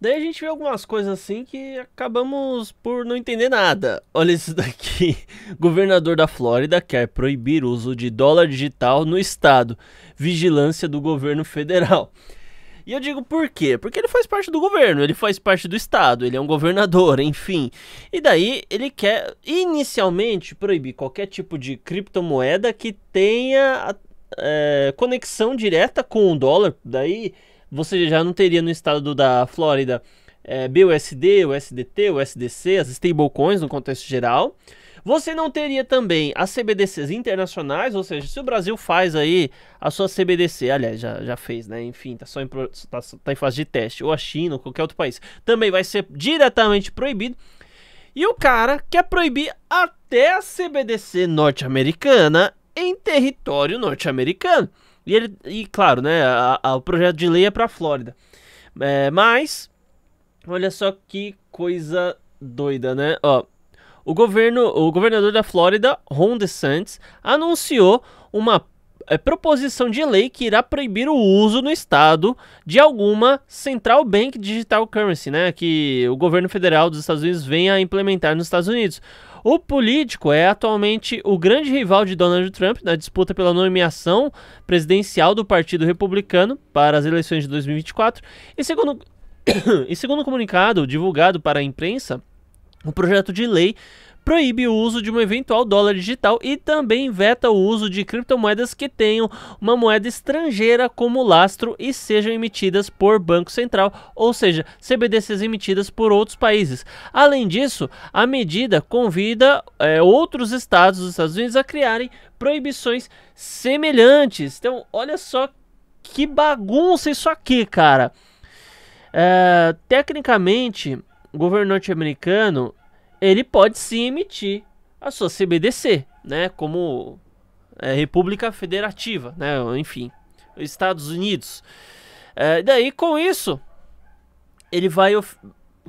Daí a gente vê algumas coisas assim que acabamos por não entender nada. Olha isso daqui. Governador da Flórida quer proibir o uso de dólar digital no estado. Vigilância do governo federal. E eu digo por quê? Porque ele faz parte do governo, ele faz parte do estado, ele é um governador, enfim. E daí ele quer inicialmente proibir qualquer tipo de criptomoeda que tenha é, conexão direta com o dólar. Daí você já não teria no estado da Flórida é, BUSD, USDT, USDC, as stablecoins no contexto geral. Você não teria também as CBDCs internacionais, ou seja, se o Brasil faz aí a sua CBDC, aliás, já, já fez, né? Enfim, tá só em, tá, tá em fase de teste, ou a China, ou qualquer outro país, também vai ser diretamente proibido. E o cara quer proibir até a CBDC norte-americana em território norte-americano. E, ele, e claro, né, a, a, o projeto de lei é para a Flórida. É, mas, olha só que coisa doida, né? Ó, o, governo, o governador da Flórida, Ron DeSantis, anunciou uma é proposição de lei que irá proibir o uso no estado de alguma central bank digital currency, né, que o governo federal dos Estados Unidos venha a implementar nos Estados Unidos. O político é atualmente o grande rival de Donald Trump na disputa pela nomeação presidencial do Partido Republicano para as eleições de 2024. E segundo, e segundo um comunicado divulgado para a imprensa, o projeto de lei proíbe o uso de um eventual dólar digital e também veta o uso de criptomoedas que tenham uma moeda estrangeira como lastro e sejam emitidas por Banco Central, ou seja, CBDCs emitidas por outros países. Além disso, a medida convida é, outros estados dos Estados Unidos a criarem proibições semelhantes. Então, olha só que bagunça isso aqui, cara. É, tecnicamente, o governo norte-americano ele pode sim emitir a sua CBDC, né? Como é, República Federativa, né? Enfim, Estados Unidos. É, daí com isso, ele vai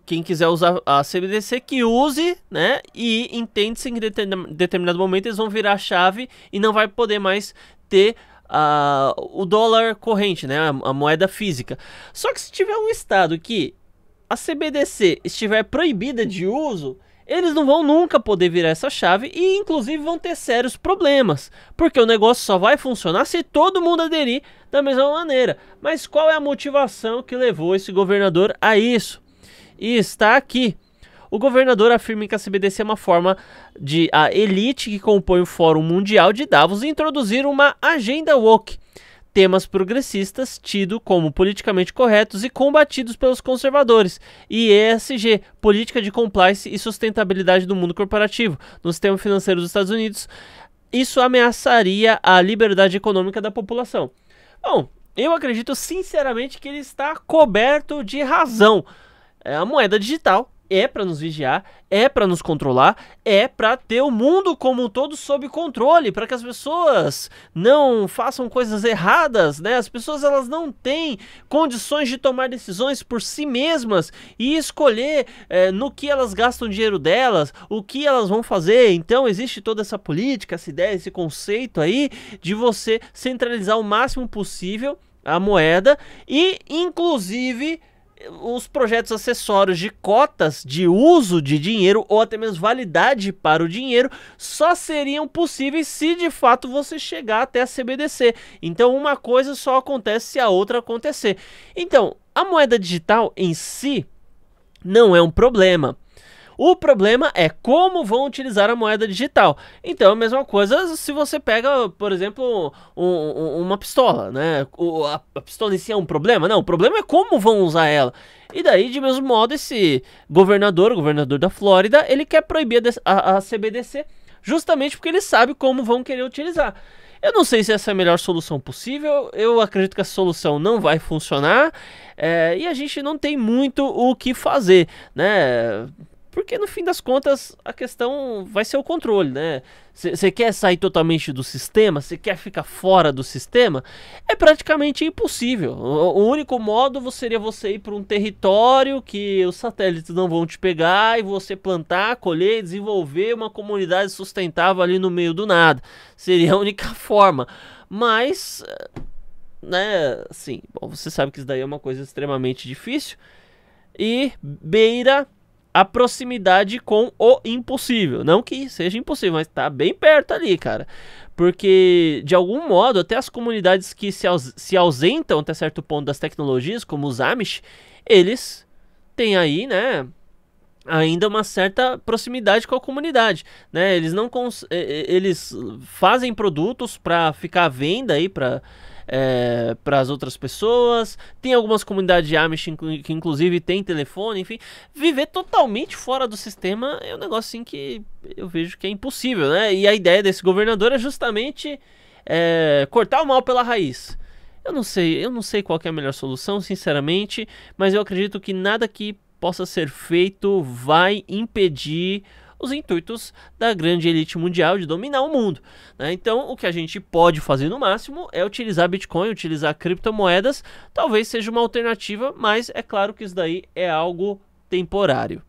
quem quiser usar a CBDC que use, né? E entende-se que em determinado momento eles vão virar a chave e não vai poder mais ter a ah, o dólar corrente, né? A, a, moeda física. Só que se tiver um estado que a CBDC estiver proibida de uso, eles não vão nunca poder virar essa chave e, inclusive, vão ter sérios problemas, porque o negócio só vai funcionar se todo mundo aderir da mesma maneira. Mas qual é a motivação que levou esse governador a isso? E está aqui. O governador afirma que a CBDC é uma forma de a elite que compõe o Fórum Mundial de Davos introduzir uma agenda woke temas progressistas tido como politicamente corretos e combatidos pelos conservadores, e ESG, política de compliance e sustentabilidade do mundo corporativo, no sistema financeiro dos Estados Unidos. Isso ameaçaria a liberdade econômica da população. Bom, eu acredito sinceramente que ele está coberto de razão. É a moeda digital é para nos vigiar, é para nos controlar, é para ter o mundo como um todo sob controle, para que as pessoas não façam coisas erradas, né? As pessoas elas não têm condições de tomar decisões por si mesmas e escolher é, no que elas gastam o dinheiro delas, o que elas vão fazer. Então existe toda essa política, essa ideia, esse conceito aí de você centralizar o máximo possível a moeda e inclusive os projetos acessórios de cotas de uso de dinheiro ou até mesmo validade para o dinheiro só seriam possíveis se de fato você chegar até a CBDC. Então uma coisa só acontece se a outra acontecer. Então, a moeda digital em si não é um problema. O problema é como vão utilizar a moeda digital. Então, a mesma coisa se você pega, por exemplo, um, um, uma pistola, né? O, a, a pistola em si é um problema? Não, o problema é como vão usar ela. E daí, de mesmo modo, esse governador, governador da Flórida, ele quer proibir a, a CBDC justamente porque ele sabe como vão querer utilizar. Eu não sei se essa é a melhor solução possível. Eu acredito que a solução não vai funcionar é, e a gente não tem muito o que fazer, né? Porque no fim das contas a questão vai ser o controle, né? Você quer sair totalmente do sistema? Você quer ficar fora do sistema? É praticamente impossível. O, o único modo seria você ir para um território que os satélites não vão te pegar e você plantar, colher, desenvolver uma comunidade sustentável ali no meio do nada. Seria a única forma. Mas, né? Sim, você sabe que isso daí é uma coisa extremamente difícil e beira a proximidade com o impossível. Não que seja impossível, mas tá bem perto ali, cara. Porque, de algum modo, até as comunidades que se, aus se ausentam até certo ponto das tecnologias, como os Amish, eles têm aí, né? ainda uma certa proximidade com a comunidade, né? Eles não eles fazem produtos para ficar à venda aí para é, para as outras pessoas. Tem algumas comunidades de Amish que inclusive tem telefone, enfim. Viver totalmente fora do sistema é um negócio assim que eu vejo que é impossível, né? E a ideia desse governador é justamente é, cortar o mal pela raiz. Eu não sei, eu não sei qual é a melhor solução, sinceramente, mas eu acredito que nada que possa ser feito vai impedir os intuitos da grande elite mundial de dominar o mundo. Né? Então, o que a gente pode fazer no máximo é utilizar Bitcoin, utilizar criptomoedas, talvez seja uma alternativa, mas é claro que isso daí é algo temporário.